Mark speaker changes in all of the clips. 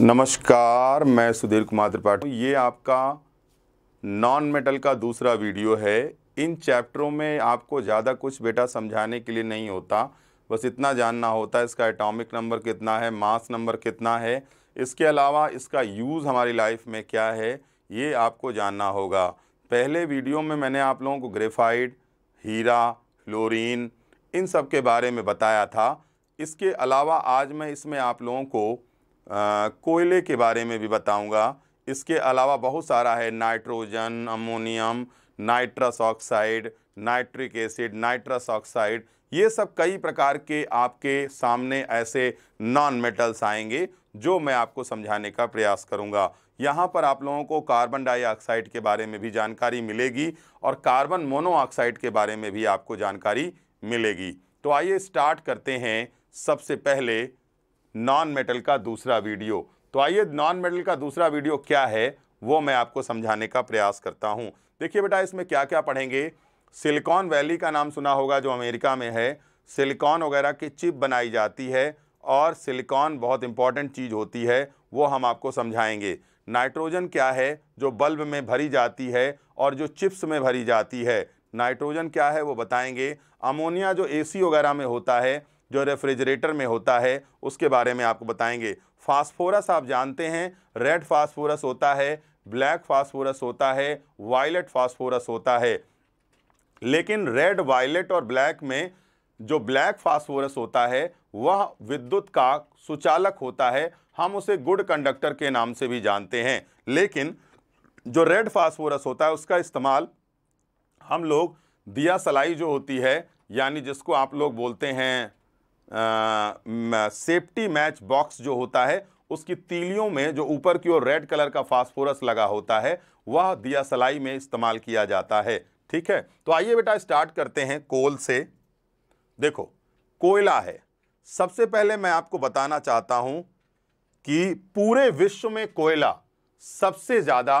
Speaker 1: नमस्कार मैं सुधीर कुमार त्रिपाठी ये आपका नॉन मेटल का दूसरा वीडियो है इन चैप्टरों में आपको ज़्यादा कुछ बेटा समझाने के लिए नहीं होता बस इतना जानना होता है इसका एटॉमिक नंबर कितना है मास नंबर कितना है इसके अलावा इसका यूज़ हमारी लाइफ में क्या है ये आपको जानना होगा पहले वीडियो में मैंने आप लोगों को ग्रेफाइड हीरा फ्लोरिन इन सब के बारे में बताया था इसके अलावा आज मैं इसमें आप लोगों को कोयले के बारे में भी बताऊंगा इसके अलावा बहुत सारा है nitrogen ammonium nitrous oxide nitric acid nitrous oxide ये सब कई प्रकार के आपके सामने ऐसे नॉन मेटल्स आएंगे जो मैं आपको समझाने का प्रयास करूंगा यहाँ पर आप लोगों को कार्बन डाइऑक्साइड के बारे में भी जानकारी मिलेगी और कार्बन मोनोऑक्साइड के बारे में भी आपको जानकारी मिलेगी तो आइए स्टार्ट करते हैं सबसे पहले नॉन मेटल का दूसरा वीडियो तो आइए नॉन मेटल का दूसरा वीडियो क्या है वो मैं आपको समझाने का प्रयास करता हूँ देखिए बेटा इसमें क्या क्या पढ़ेंगे सिलिकॉन वैली का नाम सुना होगा जो अमेरिका में है सिलिकॉन वगैरह की चिप बनाई जाती है और सिलिकॉन बहुत इंपॉर्टेंट चीज़ होती है वो हम आपको समझाएंगे नाइट्रोजन क्या है जो बल्ब में भरी जाती है और जो चिप्स में भरी जाती है नाइट्रोजन क्या है वो बताएंगे अमोनिया जो एसी वगैरह में होता है जो रेफ्रिजरेटर में होता है उसके बारे में आपको बताएंगे फास्फोरस आप जानते हैं रेड फास्फोरस होता है ब्लैक फास्फोरस होता है वायलेट फास्फोरस होता है लेकिन रेड वायलेट और ब्लैक में जो ब्लैक फास्फोरस होता है वह विद्युत का सुचालक होता है हम उसे गुड कंडक्टर के नाम से भी जानते हैं लेकिन जो रेड फास्फोरस होता है उसका इस्तेमाल हम लोग दिया सलाई जो होती है यानी जिसको आप लोग बोलते हैं सेफ्टी मैच बॉक्स जो होता है उसकी तीलियों में जो ऊपर की ओर रेड कलर का फास्फोरस लगा होता है वह दिया सलाई में इस्तेमाल किया जाता है ठीक है तो आइए बेटा स्टार्ट करते हैं कोल से देखो कोयला है सबसे पहले मैं आपको बताना चाहता हूं कि पूरे विश्व में कोयला सबसे ज़्यादा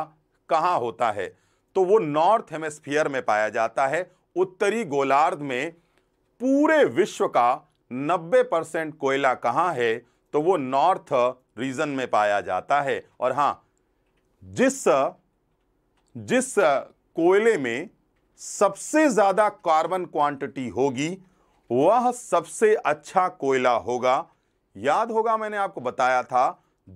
Speaker 1: कहाँ होता है तो वो नॉर्थ हेमेस्फियर में पाया जाता है उत्तरी गोलार्ध में पूरे विश्व का 90 परसेंट कोयला कहाँ है तो वो नॉर्थ रीजन में पाया जाता है और हाँ जिस जिस कोयले में सबसे ज़्यादा कार्बन क्वांटिटी होगी वह सबसे अच्छा कोयला होगा याद होगा मैंने आपको बताया था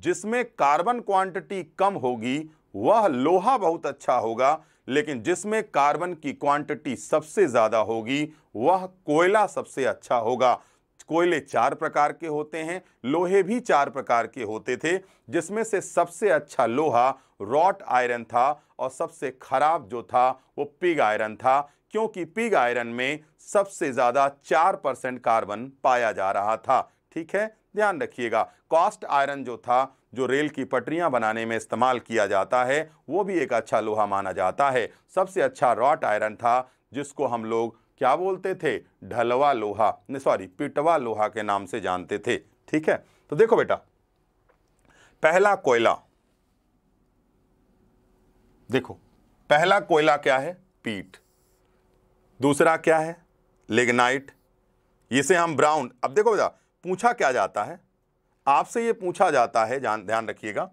Speaker 1: जिसमें कार्बन क्वांटिटी कम होगी वह लोहा बहुत अच्छा होगा लेकिन जिसमें कार्बन की क्वांटिटी सबसे ज़्यादा होगी वह कोयला सबसे अच्छा होगा कोयले चार प्रकार के होते हैं लोहे भी चार प्रकार के होते थे जिसमें से सबसे अच्छा लोहा रॉट आयरन था और सबसे खराब जो था वो पिग आयरन था क्योंकि पिग आयरन में सबसे ज़्यादा चार परसेंट कार्बन पाया जा रहा था ठीक है ध्यान रखिएगा कॉस्ट आयरन जो था जो रेल की पटरियां बनाने में इस्तेमाल किया जाता है वो भी एक अच्छा लोहा माना जाता है सबसे अच्छा रॉट आयरन था जिसको हम लोग क्या बोलते थे ढलवा लोहा सॉरी पिटवा लोहा के नाम से जानते थे ठीक है तो देखो बेटा पहला कोयला देखो पहला कोयला क्या है पीट दूसरा क्या है लेगनाइट इसे हम ब्राउन अब देखो बेटा पूछा क्या जाता है आपसे यह पूछा जाता है जान ध्यान रखिएगा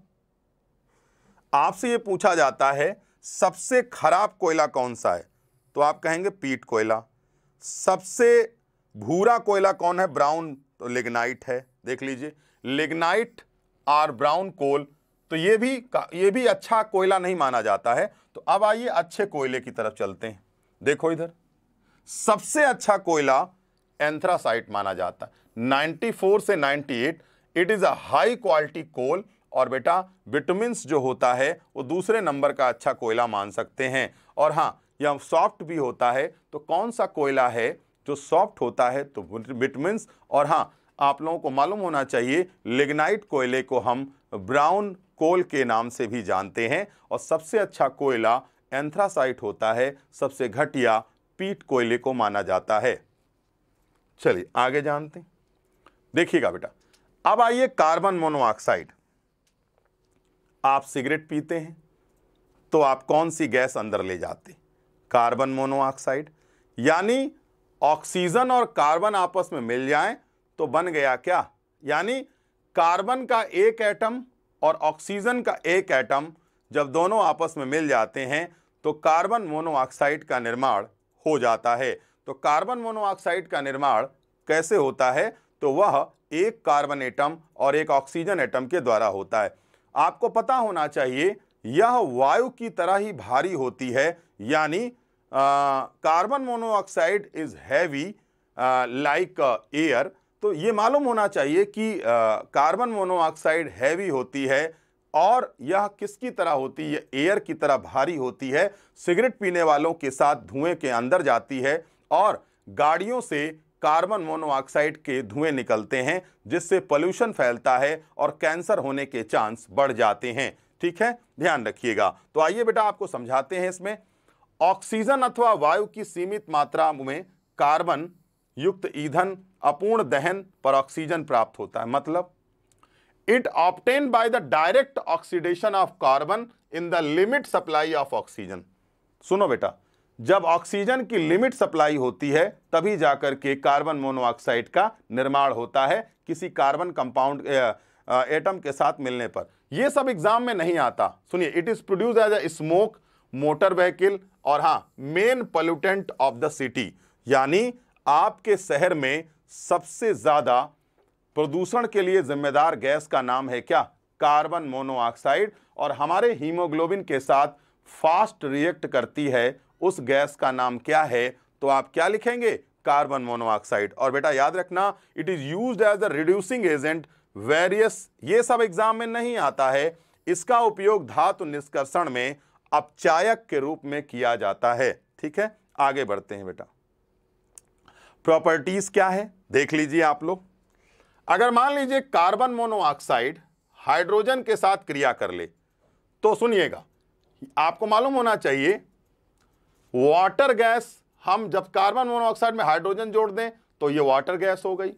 Speaker 1: आपसे यह पूछा जाता है सबसे खराब कोयला कौन सा है तो आप कहेंगे पीट कोयला सबसे भूरा कोयला कौन है ब्राउन तो लिग्नाइट है देख लीजिए लिग्नाइट आर ब्राउन कोल तो ये भी ये भी अच्छा कोयला नहीं माना जाता है तो अब आइए अच्छे कोयले की तरफ चलते हैं देखो इधर सबसे अच्छा कोयला एंथ्रासाइट माना जाता है 94 से 98 it is a high quality coal और बेटा विटामिन जो होता है वो दूसरे नंबर का अच्छा कोयला मान सकते हैं और हाँ या सॉफ्ट भी होता है तो कौन सा कोयला है जो सॉफ्ट होता है तो विटमिन और हाँ आप लोगों को मालूम होना चाहिए लिग्नाइट कोयले को हम ब्राउन कोल के नाम से भी जानते हैं और सबसे अच्छा कोयला एंथ्रासाइट होता है सबसे घटिया पीट कोयले को माना जाता है चलिए आगे जानते देखिएगा बेटा अब आइए कार्बन मोनोऑक्साइड आप सिगरेट पीते हैं तो आप कौन सी गैस अंदर ले जाते हैं कार्बन मोनोऑक्साइड यानी ऑक्सीजन और कार्बन आपस में मिल जाएं तो बन गया क्या यानी कार्बन का एक एटम और ऑक्सीजन का एक एटम जब दोनों आपस में मिल जाते हैं तो कार्बन मोनोऑक्साइड का निर्माण हो जाता है तो कार्बन मोनोऑक्साइड का निर्माण कैसे होता है तो वह एक कार्बन एटम और एक ऑक्सीजन एटम के द्वारा होता है आपको पता होना चाहिए यह वायु की तरह ही भारी होती है यानी carbon monoxide is heavy like air तो ये मालूम होना चाहिए कि कार्बन मोनोऑक्साइड हैवी होती है और यह किसकी तरह होती है एयर की तरह भारी होती है सिगरेट पीने वालों के साथ धुएं के अंदर जाती है और गाड़ियों से कार्बन मोनोऑक्साइड के धुएं निकलते हैं जिससे पोल्यूशन फैलता है और कैंसर होने के चांस बढ़ जाते हैं ठीक है ध्यान रखिएगा तो आइए बेटा आपको समझाते हैं इसमें ऑक्सीजन अथवा वायु की सीमित मात्रा में कार्बन युक्त ईंधन अपूर्ण दहन पर ऑक्सीजन प्राप्त होता है मतलब it obtain by the direct oxidation of carbon in the limit supply of oxygen सुनो बेटा जब ऑक्सीजन की लिमिट सप्लाई होती है तभी जाकर के कार्बन मोनोऑक्साइड का निर्माण होता है किसी कार्बन कंपाउंड एटम के साथ मिलने पर ये सब एग्जाम में नहीं आता सुनिए it is produce as a smoke motor vehicle और हाँ main pollutant of the city यानी आपके शहर में सबसे ज़्यादा प्रदूषण के लिए जिम्मेदार गैस का नाम है क्या कार्बन मोनोऑक्साइड और हमारे हीमोग्लोबिन के साथ फास्ट रिएक्ट करती है उस गैस का नाम क्या है तो आप क्या लिखेंगे कार्बन मोनोऑक्साइड और बेटा याद रखना it is use as a reducing agent various ये सब एग्जाम में नहीं आता है इसका उपयोग धातु निष्कर्षण में अपचायक के रूप में किया जाता है ठीक है आगे बढ़ते हैं बेटा प्रॉपर्टीज क्या है देख लीजिए आप लोग अगर मान लीजिए कार्बन मोनोऑक्साइड हाइड्रोजन के साथ क्रिया कर ले तो सुनिएगा आपको मालूम होना चाहिए वाटर गैस हम जब कार्बन मोनोऑक्साइड में हाइड्रोजन जोड़ दें तो ये वाटर गैस हो गई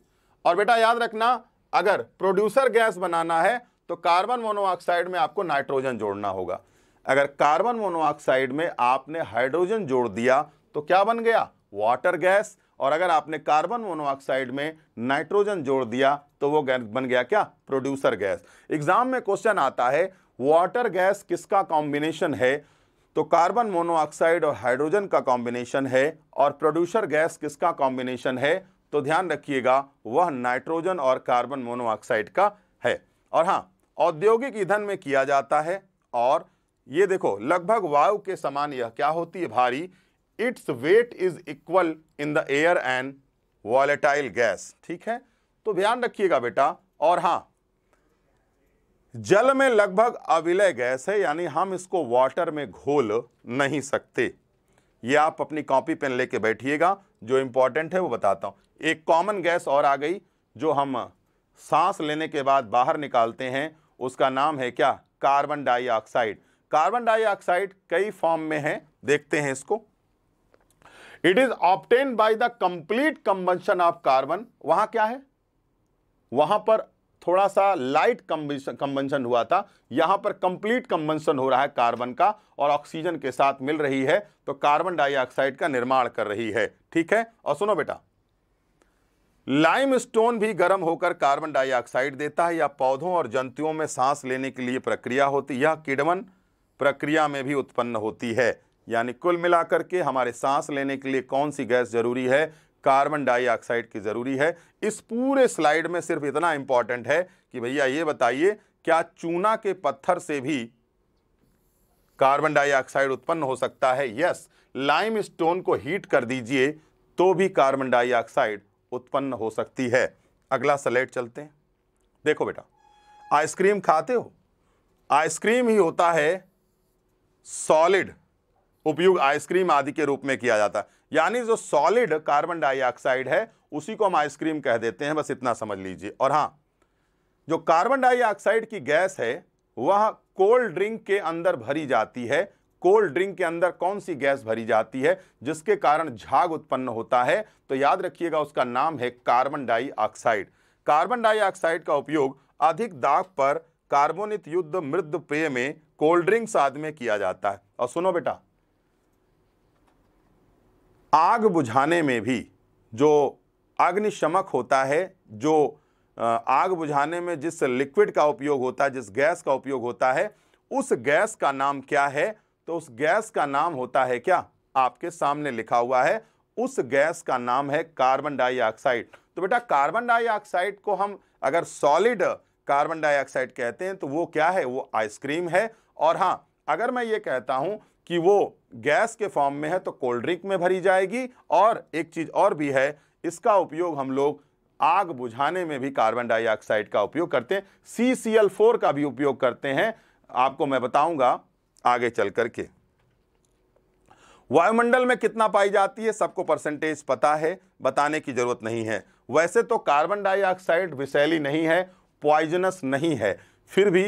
Speaker 1: और बेटा याद रखना अगर प्रोड्यूसर गैस बनाना है तो कार्बन मोनोऑक्साइड में आपको नाइट्रोजन जोड़ना होगा अगर कार्बन मोनोऑक्साइड में आपने हाइड्रोजन जोड़ दिया तो क्या बन गया वाटर गैस और अगर आपने कार्बन मोनोऑक्साइड में नाइट्रोजन जोड़ दिया तो वो बन गया क्या प्रोड्यूसर गैस एग्जाम में क्वेश्चन आता है वाटर गैस किसका कॉम्बिनेशन है तो कार्बन मोनोऑक्साइड और हाइड्रोजन का कॉम्बिनेशन है और प्रोड्यूसर गैस किसका कॉम्बिनेशन है तो ध्यान रखिएगा वह नाइट्रोजन और कार्बन मोनोऑक्साइड का है और हाँ औद्योगिक ईंधन में किया जाता है और ये देखो लगभग वायु के समान यह क्या होती है भारी its weight is equal in the air and volatile gas ठीक है तो ध्यान रखिएगा बेटा और हाँ जल में लगभग अविलय गैस है यानी हम इसको वाटर में घोल नहीं सकते ये आप अपनी कॉपी पेन लेके बैठिएगा जो इम्पॉर्टेंट है वो बताता हूँ एक कॉमन गैस और आ गई जो हम सांस लेने के बाद बाहर निकालते हैं उसका नाम है क्या कार्बन डाइऑक्साइड कार्बन डाइऑक्साइड कई फॉर्म में है देखते हैं इसको it is obtain by the complete combustion of carbon वहां क्या है वहां पर थोड़ा सा लाइट कम्बंशन हुआ था यहाँ पर कंप्लीट कम्बंशन हो रहा है कार्बन का और ऑक्सीजन के साथ मिल रही है तो कार्बन डाइऑक्साइड का निर्माण कर रही है ठीक है और सुनो बेटा लाइम स्टोन भी गर्म होकर कार्बन डाइऑक्साइड देता है या पौधों और जंतुओं में सांस लेने के लिए प्रक्रिया होती यह किडवन प्रक्रिया में भी उत्पन्न होती है यानी कुल मिलाकर के हमारे सांस लेने के लिए कौन सी गैस जरूरी है कार्बन डाइऑक्साइड की ज़रूरी है इस पूरे स्लाइड में सिर्फ इतना इम्पॉर्टेंट है कि भैया ये बताइए क्या चूना के पत्थर से भी कार्बन डाइऑक्साइड उत्पन्न हो सकता है यस लाइम स्टोन को हीट कर दीजिए तो भी कार्बन डाइऑक्साइड उत्पन्न हो सकती है अगला स्लाइड चलते हैं देखो बेटा आइसक्रीम खाते हो आइसक्रीम ही होता है सॉलिड उपयोग आइसक्रीम आदि के रूप में किया जाता है यानी जो सॉलिड कार्बन डाइऑक्साइड है उसी को हम आइसक्रीम कह देते हैं बस इतना समझ लीजिए और हाँ जो कार्बन डाइऑक्साइड की गैस है वह कोल्ड ड्रिंक के अंदर भरी जाती है कोल्ड ड्रिंक के अंदर कौन सी गैस भरी जाती है जिसके कारण झाग उत्पन्न होता है तो याद रखिएगा उसका नाम है कार्बन डाइऑक्साइड कार्बन डाइऑक्साइड का उपयोग अधिक दाग पर कार्बोनित युद्ध मृद पेय में कोल्ड ड्रिंक्स आदि में किया जाता है और सुनो बेटा आग बुझाने में भी जो अग्निशमक होता है जो आग बुझाने में जिस लिक्विड का उपयोग होता है जिस गैस का उपयोग होता है उस गैस का नाम क्या है तो उस गैस का नाम होता है क्या आपके सामने लिखा हुआ है उस गैस का नाम है कार्बन डाइऑक्साइड तो बेटा कार्बन डाइऑक्साइड को हम अगर सॉलिड कार्बन डाइऑक्साइड कहते हैं तो वो क्या है वो आइसक्रीम है और हाँ अगर मैं ये कहता हूँ कि वो गैस के फॉर्म में है तो कोल्ड ड्रिंक में भरी जाएगी और एक चीज़ और भी है इसका उपयोग हम लोग आग बुझाने में भी कार्बन डाइऑक्साइड का उपयोग करते हैं सी सी एल फोर का भी उपयोग करते हैं आपको मैं बताऊंगा आगे चल करके वायुमंडल में कितना पाई जाती है सबको परसेंटेज पता है बताने की ज़रूरत नहीं है वैसे तो कार्बन डाइऑक्साइड विषैली नहीं है पॉइजनस नहीं है फिर भी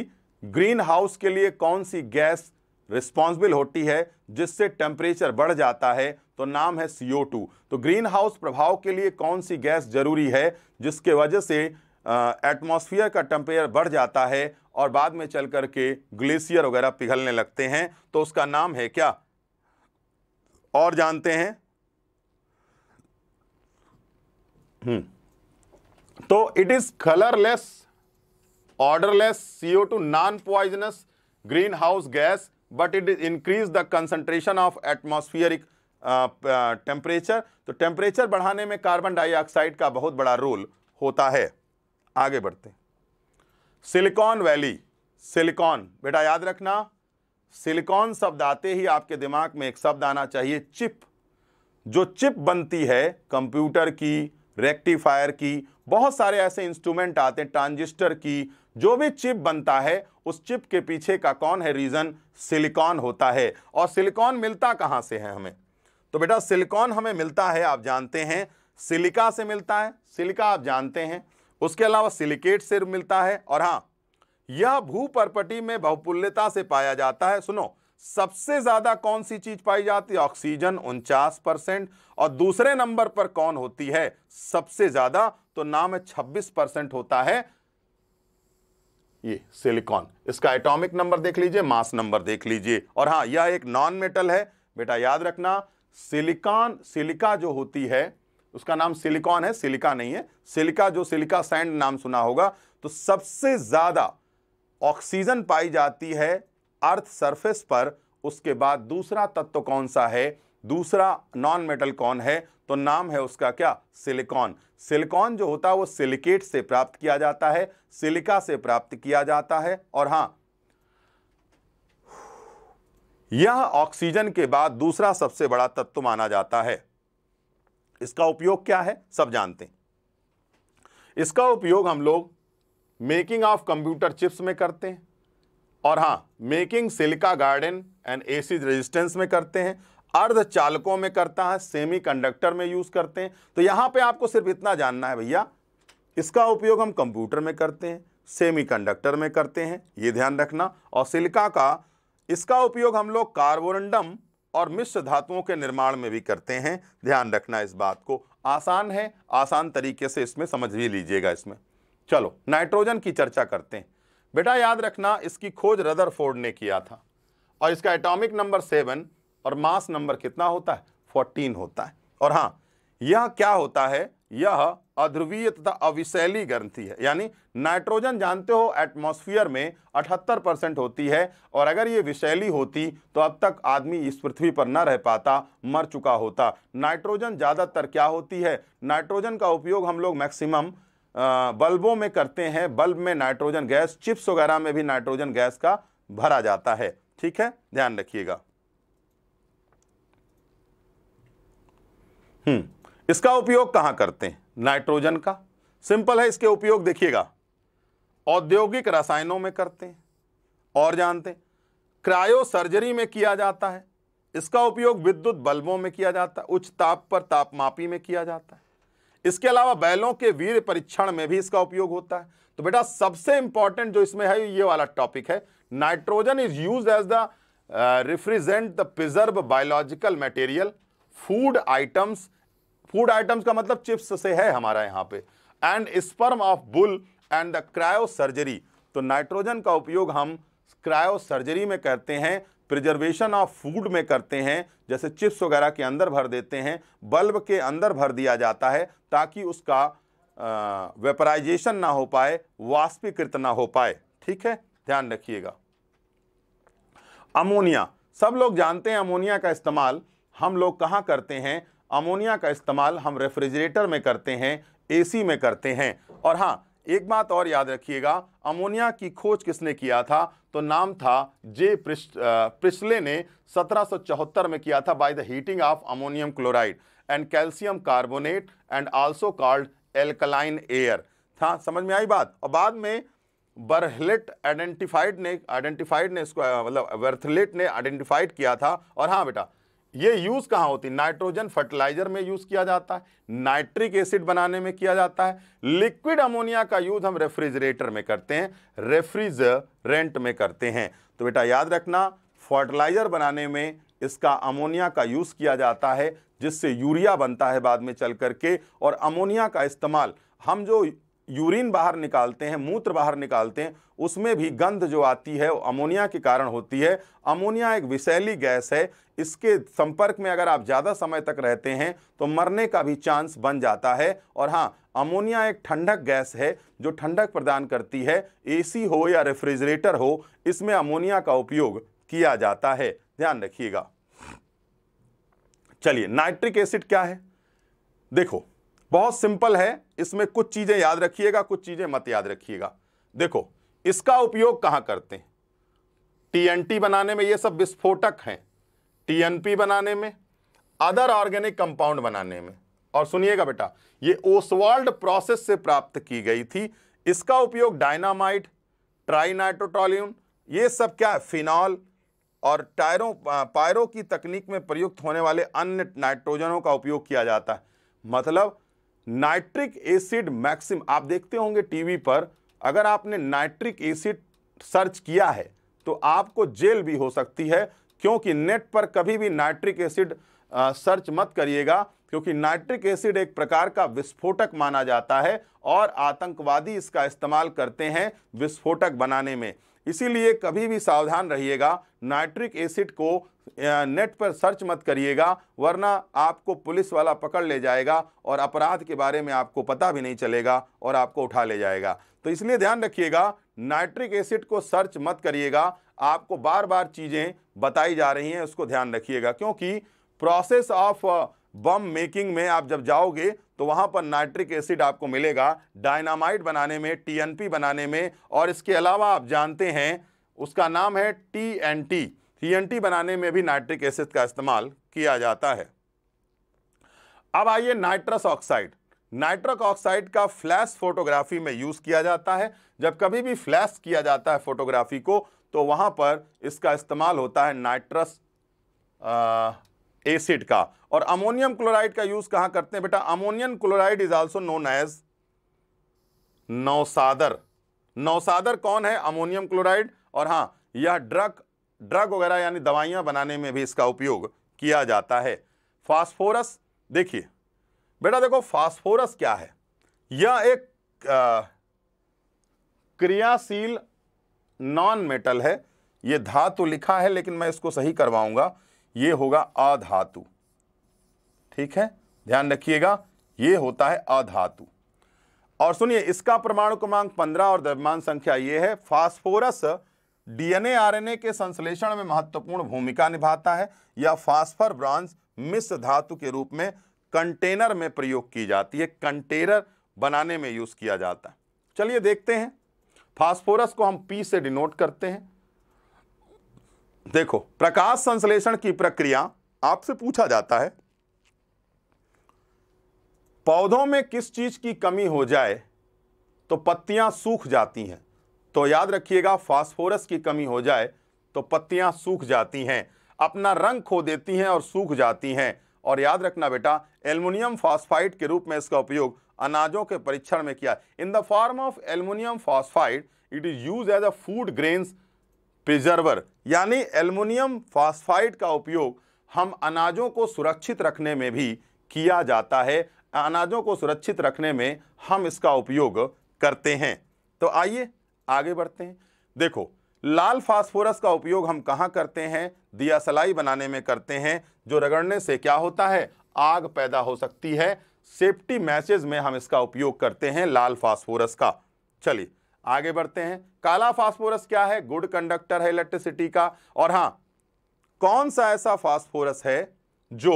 Speaker 1: ग्रीन हाउस के लिए कौन सी गैस रिस्पॉन्सिबल होती है जिससे टेम्परेचर बढ़ जाता है तो नाम है सीओ टू तो ग्रीन हाउस प्रभाव के लिए कौन सी गैस जरूरी है जिसके वजह से एटमोसफियर का टेम्परेचर बढ़ जाता है और बाद में चल करके ग्लेशियर वगैरह पिघलने लगते हैं तो उसका नाम है क्या और जानते हैं हम्म। तो it is colourless odourless CO two non poisonous greenhouse gas it is increase the concentration of atmospheric temperature तो टेम्परेचर बढ़ाने में कार्बन डाइऑक्साइड का बहुत बड़ा रोल होता है आगे बढ़ते सिलिकॉन वैली सिलिकॉन बेटा याद रखना सिलिकॉन शब्द आते ही आपके दिमाग में एक शब्द आना चाहिए चिप जो चिप बनती है कंप्यूटर की रेक्टिफायर की बहुत सारे ऐसे इंस्ट्रूमेंट आते हैं ट्रांजिस्टर की जो भी चिप बनता है उस चिप के पीछे का कौन है रीज़न सिलिकॉन होता है और सिलिकॉन मिलता कहां से है हमें तो बेटा सिलिकॉन हमें मिलता है आप जानते हैं सिलिका से मिलता है सिलिका आप जानते हैं उसके अलावा सिलिकेट से मिलता है और हाँ यह भूपरपटी में बहुपुल्यता से पाया जाता है सुनो सबसे ज़्यादा कौन सी चीज़ पाई जाती है ऑक्सीजन उनचास परसेंट और दूसरे नंबर पर कौन होती है सबसे ज़्यादा तो नाम है छब्बीस परसेंट होता है ये सिलिकॉन इसका एटॉमिक नंबर देख लीजिए मास नंबर देख लीजिए और हाँ यह एक नॉन मेटल है बेटा याद रखना सिलिकॉन सिलिका जो होती है उसका नाम सिलिकॉन है सिलिका नहीं है सिलिका जो सिलिका सैंड नाम सुना होगा तो सबसे ज़्यादा ऑक्सीजन पाई जाती है अर्थ सरफेस पर उसके बाद दूसरा तत्व कौन सा है दूसरा नॉन मेटल कौन है तो नाम है उसका क्या सिलिकॉन सिलिकॉन जो होता है वो सिलिकेट से प्राप्त किया जाता है सिलिका से प्राप्त किया जाता है और हां यह ऑक्सीजन के बाद दूसरा सबसे बड़ा तत्व माना जाता है इसका उपयोग क्या है सब जानते हैं इसका उपयोग हम लोग मेकिंग ऑफ कंप्यूटर चिप्स में करते हैं और हां making silica garden and acid resistance में करते हैं अर्धचालकों में करता है सेमीकंडक्टर में यूज़ करते हैं तो यहाँ पे आपको सिर्फ इतना जानना है भैया इसका उपयोग हम कंप्यूटर में करते हैं सेमीकंडक्टर में करते हैं ये ध्यान रखना और सिलिका का इसका उपयोग हम लोग कार्बोरेंडम और मिश्र धातुओं के निर्माण में भी करते हैं ध्यान रखना इस बात को आसान है आसान तरीके से इसमें समझ भी लीजिएगा इसमें चलो नाइट्रोजन की चर्चा करते हैं बेटा याद रखना इसकी खोज रदर ने किया था और इसका एटॉमिक नंबर सेवन और मास नंबर कितना होता है फोर्टीन होता है और हाँ यह क्या होता है यह अध्रुवीय तथा अविशैली ग्रंथि है यानी नाइट्रोजन जानते हो एटमोस्फियर में 78 परसेंट होती है और अगर ये विशैली होती तो अब तक आदमी इस पृथ्वी पर न रह पाता मर चुका होता नाइट्रोजन ज़्यादातर क्या होती है नाइट्रोजन का उपयोग हम लोग मैक्सिमम बल्बों में करते हैं बल्ब में नाइट्रोजन गैस चिप्स वगैरह में भी नाइट्रोजन गैस का भरा जाता है ठीक है ध्यान रखिएगा हम्म, इसका उपयोग कहाँ करते हैं नाइट्रोजन का सिंपल है इसके उपयोग देखिएगा औद्योगिक रसायनों में करते हैं और जानते हैं क्रायो सर्जरी में किया जाता है इसका उपयोग विद्युत बल्बों में किया जाता है उच्च ताप पर तापमापी में किया जाता है इसके अलावा बैलों के वीर परीक्षण में भी इसका उपयोग होता है तो बेटा सबसे इंपॉर्टेंट जो इसमें है ये वाला टॉपिक है nitrogen is use as the refrigerant the preserve biological material food items food items का मतलब चिप्स से है हमारा यहाँ पे and sperm of bull and the cryosurgery तो नाइट्रोजन का उपयोग हम क्रायो सर्जरी में करते हैं प्रिजर्वेशन ऑफ फूड में करते हैं जैसे चिप्स वगैरह के अंदर भर देते हैं बल्ब के अंदर भर दिया जाता है ताकि उसका वेपराइजेशन ना हो पाए वाष्पीकृत ना हो पाए ठीक है ध्यान रखिएगा अमोनिया सब लोग जानते हैं अमोनिया का इस्तेमाल हम लोग कहाँ करते हैं अमोनिया का इस्तेमाल हम रेफ्रिजरेटर में करते हैं एसी में करते हैं और हाँ एक बात और याद रखिएगा अमोनिया की खोज किसने किया था तो नाम था जे प्रिस्ले ने 1774 में किया था by the heating of ammonium chloride and calcium carbonate and also called alkaline air था समझ में आई बात और बाद में बर्हलेट आइडेंटिफाइड ने आइडेंटिफाइड ने इसको मतलब वर्थलेट ने आइडेंटिफाइड किया था और हाँ बेटा ये यूज़ कहाँ होती है नाइट्रोजन फर्टिलाइजर में यूज़ किया जाता है नाइट्रिक एसिड बनाने में किया जाता है लिक्विड अमोनिया का यूज़ हम रेफ्रिजरेटर में करते हैं रेफ्रिजरेंट में करते हैं तो बेटा याद रखना फर्टिलाइज़र बनाने में इसका अमोनिया का यूज़ किया जाता है जिससे यूरिया बनता है बाद में चल करके और अमोनिया का इस्तेमाल हम जो यूरिन बाहर निकालते हैं मूत्र बाहर निकालते हैं उसमें भी गंध जो आती है वो अमोनिया के कारण होती है अमोनिया एक विषैली गैस है इसके संपर्क में अगर आप ज़्यादा समय तक रहते हैं तो मरने का भी चांस बन जाता है और हाँ अमोनिया एक ठंडक गैस है जो ठंडक प्रदान करती है एसी हो या रेफ्रिजरेटर हो इसमें अमोनिया का उपयोग किया जाता है ध्यान रखिएगा चलिए नाइट्रिक एसिड क्या है देखो बहुत सिंपल है इसमें कुछ चीज़ें याद रखिएगा कुछ चीज़ें मत याद रखिएगा देखो इसका उपयोग कहाँ करते हैं टीएनटी बनाने में ये सब विस्फोटक हैं टीएनपी बनाने में अदर ऑर्गेनिक कंपाउंड बनाने में और सुनिएगा बेटा ये ओसवाल्ड प्रोसेस से प्राप्त की गई थी इसका उपयोग डायनामाइट ट्राइनाइट्रोटोलियम ये सब क्या है फिनॉल और टायरों पायरों की तकनीक में प्रयुक्त होने वाले अन्य नाइट्रोजनों का उपयोग किया जाता है मतलब नाइट्रिक एसिड मैक्सिम आप देखते होंगे टीवी पर अगर आपने नाइट्रिक एसिड सर्च किया है तो आपको जेल भी हो सकती है क्योंकि नेट पर कभी भी नाइट्रिक एसिड सर्च मत करिएगा क्योंकि नाइट्रिक एसिड एक प्रकार का विस्फोटक माना जाता है और आतंकवादी इसका इस्तेमाल करते हैं विस्फोटक बनाने में इसीलिए कभी भी सावधान रहिएगा नाइट्रिक एसिड को नेट पर सर्च मत करिएगा वरना आपको पुलिस वाला पकड़ ले जाएगा और अपराध के बारे में आपको पता भी नहीं चलेगा और आपको उठा ले जाएगा तो इसलिए ध्यान रखिएगा नाइट्रिक एसिड को सर्च मत करिएगा आपको बार बार चीज़ें बताई जा रही हैं उसको ध्यान रखिएगा क्योंकि प्रोसेस ऑफ बम मेकिंग में आप जब जाओगे तो वहां पर नाइट्रिक एसिड आपको मिलेगा डायनामाइट बनाने में टीएनपी बनाने में और इसके अलावा आप जानते हैं उसका नाम है टीएनटी टीएनटी बनाने में भी नाइट्रिक एसिड का इस्तेमाल किया जाता है अब आइए नाइट्रस ऑक्साइड नाइट्रक ऑक्साइड का फ्लैश फोटोग्राफी में यूज़ किया जाता है जब कभी भी फ्लैश किया जाता है फोटोग्राफी को तो वहां पर इसका इस्तेमाल होता है नाइट्रस एसिड का और अमोनियम क्लोराइड का यूज कहां करते हैं बेटा ammonium chloride is also known as नौसादर नौसादर कौन है अमोनियम क्लोराइड और हां यह ड्रग ड्रग वगैरह यानी दवाइयां बनाने में भी इसका उपयोग किया जाता है फास्फोरस देखिए बेटा देखो फास्फोरस क्या है यह एक आ, क्रियाशील नॉन मेटल है यह धातु लिखा है लेकिन मैं इसको सही करवाऊंगा यह होगा अधातु ठीक है ध्यान रखिएगा ये होता है अधातु और सुनिए इसका परमाणु क्रमांक 15 और द्रव्यमान संख्या ये है फास्फोरस डीएनए आरएनए के संश्लेषण में महत्वपूर्ण भूमिका निभाता है या फास्फर ब्रांच मिश्र धातु के रूप में कंटेनर में प्रयोग की जाती है कंटेनर बनाने में यूज किया जाता है चलिए देखते हैं फास्फोरस को हम पी से डिनोट करते हैं देखो प्रकाश संश्लेषण की प्रक्रिया आपसे पूछा जाता है पौधों में किस चीज़ की कमी हो जाए तो पत्तियां सूख जाती हैं तो याद रखिएगा फास्फोरस की कमी हो जाए तो पत्तियां सूख जाती हैं अपना रंग खो देती हैं और सूख जाती हैं और याद रखना बेटा एल्युमिनियम फॉस्फाइड के रूप में इसका उपयोग अनाजों के परीक्षण में किया in the form of aluminium phosphide it is use as a food grains preserver यानी एल्युमिनियम फॉस्फाइड का उपयोग हम अनाजों को सुरक्षित रखने में भी किया जाता है अनाजों को सुरक्षित रखने में हम इसका उपयोग करते हैं तो आइए आगे बढ़ते हैं देखो लाल फास्फोरस का उपयोग हम कहाँ करते हैं दिया सलाई बनाने में करते हैं जो रगड़ने से क्या होता है आग पैदा हो सकती है सेफ्टी मैसेज में हम इसका उपयोग करते हैं लाल फास्फोरस का चलिए आगे बढ़ते हैं काला फास्फोरस क्या है गुड कंडक्टर है इलेक्ट्रिसिटी का और हाँ कौन सा ऐसा फास्फोरस है जो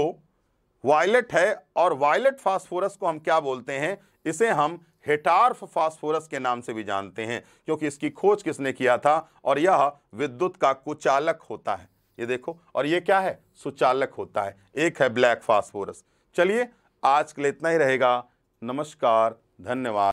Speaker 1: वायलेट है और वायलेट फास्फोरस को हम क्या बोलते हैं इसे हम हेटार्फ फास्फोरस के नाम से भी जानते हैं क्योंकि इसकी खोज किसने किया था और यह विद्युत का कुचालक होता है ये देखो और ये क्या है सुचालक होता है एक है ब्लैक फास्फोरस चलिए आज के लिए इतना ही रहेगा नमस्कार धन्यवाद